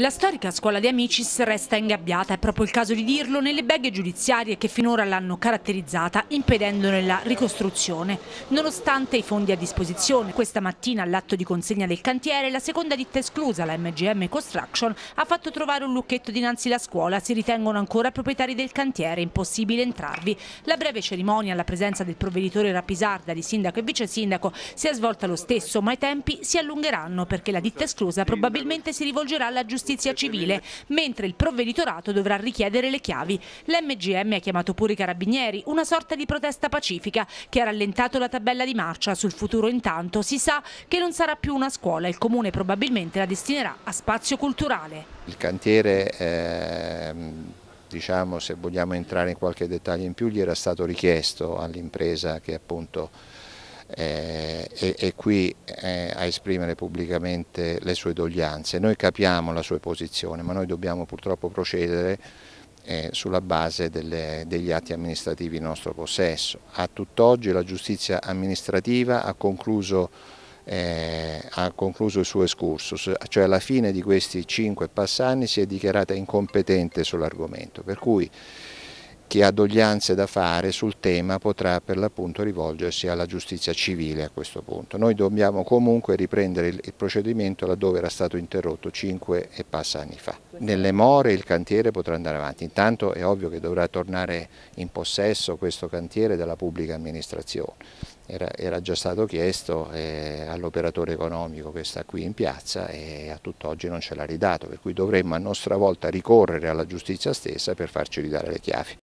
La storica scuola di Amicis resta ingabbiata, è proprio il caso di dirlo, nelle beghe giudiziarie che finora l'hanno caratterizzata impedendone la ricostruzione. Nonostante i fondi a disposizione, questa mattina all'atto di consegna del cantiere la seconda ditta esclusa, la MGM Construction, ha fatto trovare un lucchetto dinanzi alla scuola, si ritengono ancora proprietari del cantiere, impossibile entrarvi. La breve cerimonia alla presenza del provveditore Rapisarda di sindaco e vice sindaco si è svolta lo stesso, ma i tempi si allungheranno perché la ditta esclusa probabilmente si rivolgerà alla giustizia giustizia civile, mentre il provveditorato dovrà richiedere le chiavi. L'MGM ha chiamato pure i carabinieri, una sorta di protesta pacifica che ha rallentato la tabella di marcia. Sul futuro intanto si sa che non sarà più una scuola, il comune probabilmente la destinerà a spazio culturale. Il cantiere... È ehm, diciamo, se vogliamo entrare in qualche dettaglio in più, gli era stato richiesto all'impresa che appunto eh, è, è, qui eh, a esprimere pubblicamente le sue doglianze. Noi capiamo la sua posizione, ma noi dobbiamo purtroppo procedere eh, sulla base delle, degli atti amministrativi in nostro possesso. A tutt'oggi la giustizia amministrativa ha concluso, eh, ha concluso il suo escursus, cioè alla fine di questi cinque passanni si è dichiarata incompetente sull'argomento, per cui chi ha doglianze da fare sul tema potrà per l'appunto rivolgersi alla giustizia civile a questo punto. Noi dobbiamo comunque riprendere il procedimento laddove era stato interrotto 5 e passa anni fa. Nelle more il cantiere potrà andare avanti, intanto è ovvio che dovrà tornare in possesso questo cantiere dalla pubblica amministrazione. Era, era già stato chiesto eh, all'operatore economico che sta qui in piazza e a tutt'oggi non ce l'ha ridato, per cui dovremmo a nostra volta ricorrere alla giustizia stessa per farci ridare le chiavi.